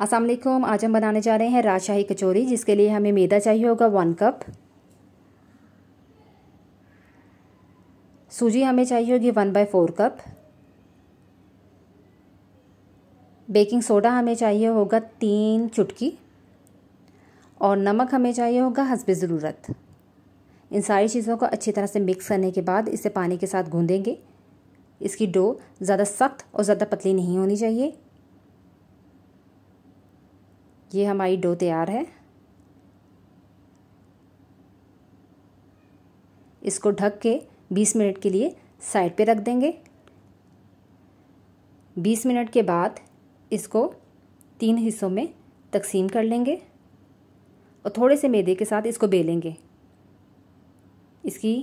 असल आज हम बनाने जा रहे हैं राजशाही कचौरी जिसके लिए हमें मैदा चाहिए होगा वन कप सूजी हमें चाहिए होगी one by four cup baking soda हमें चाहिए होगा तीन चुटकी और नमक हमें चाहिए होगा हसब ज़रूरत इन सारी चीज़ों को अच्छी तरह से मिक्स करने के बाद इसे पानी के साथ गूँधेंगे इसकी डो ज़्यादा सख्त और ज़्यादा पतली नहीं होनी चाहिए ये हमारी डो तैयार है इसको ढक के 20 मिनट के लिए साइड पे रख देंगे 20 मिनट के बाद इसको तीन हिस्सों में तकसीम कर लेंगे और थोड़े से मैदे के साथ इसको बेलेंगे इसकी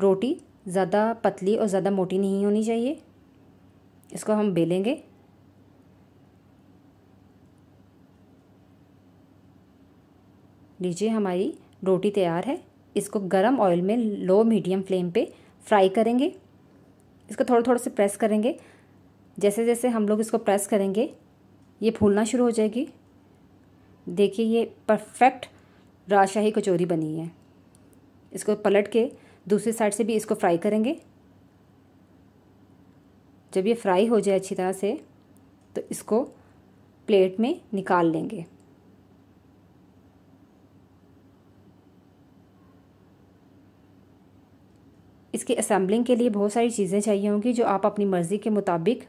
रोटी ज़्यादा पतली और ज़्यादा मोटी नहीं होनी चाहिए इसको हम बेलेंगे लीजिए हमारी रोटी तैयार है इसको गरम ऑयल में लो मीडियम फ्लेम पे फ्राई करेंगे इसको थोड़ा थोड़ा से प्रेस करेंगे जैसे जैसे हम लोग इसको प्रेस करेंगे ये फूलना शुरू हो जाएगी देखिए ये परफेक्ट राजशाही कचौरी बनी है इसको पलट के दूसरी साइड से भी इसको फ्राई करेंगे जब ये फ्राई हो जाए अच्छी तरह से तो इसको प्लेट में निकाल लेंगे इसकी असेंबलिंग के लिए बहुत सारी चीज़ें चाहिए होंगी जो आप अपनी मर्ज़ी के मुताबिक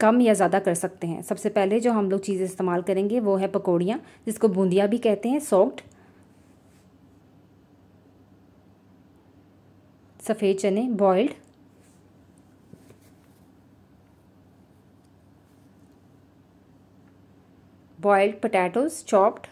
कम या ज़्यादा कर सकते हैं सबसे पहले जो हम लोग चीज़ें इस्तेमाल करेंगे वो है पकौड़ियाँ जिसको बूंदिया भी कहते हैं सॉफ्ट सफ़ेद चने बॉयल्ड बॉयल्ड पटैटोज चॉप्ड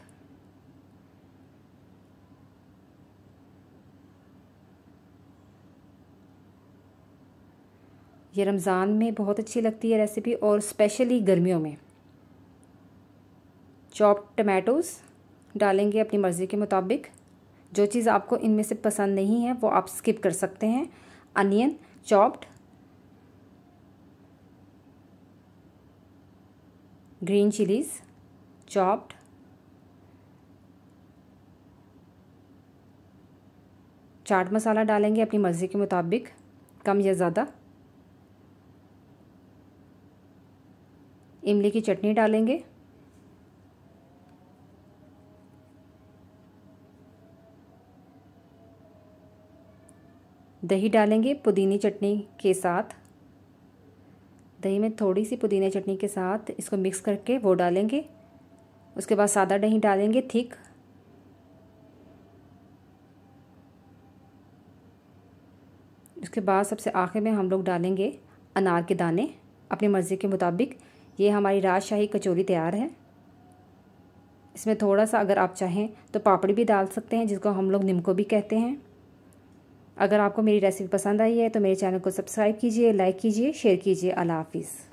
ये रमज़ान में बहुत अच्छी लगती है रेसिपी और स्पेशली गर्मियों में चॉप टमाटोज़ डालेंगे अपनी मर्ज़ी के मुताबिक जो चीज़ आपको इनमें से पसंद नहीं है वो आप स्किप कर सकते हैं onion chopped green chillies chopped chaat masala डालेंगे अपनी मर्ज़ी के मुताबिक कम या ज़्यादा इमली की चटनी डालेंगे दही डालेंगे पुदीनी चटनी के साथ दही में थोड़ी सी पुदीने चटनी के साथ इसको मिक्स करके वो डालेंगे उसके बाद सादा दही डालेंगे थिक उसके बाद सबसे आखिर में हम लोग डालेंगे अनार के दाने अपनी मर्ज़ी के मुताबिक ये हमारी राजशाही कचौरी तैयार है इसमें थोड़ा सा अगर आप चाहें तो पापड़ी भी डाल सकते हैं जिसको हम लोग निमको भी कहते हैं अगर आपको मेरी रेसिपी पसंद आई है तो मेरे चैनल को सब्सक्राइब कीजिए लाइक कीजिए शेयर कीजिए अल्लाह हाफिज़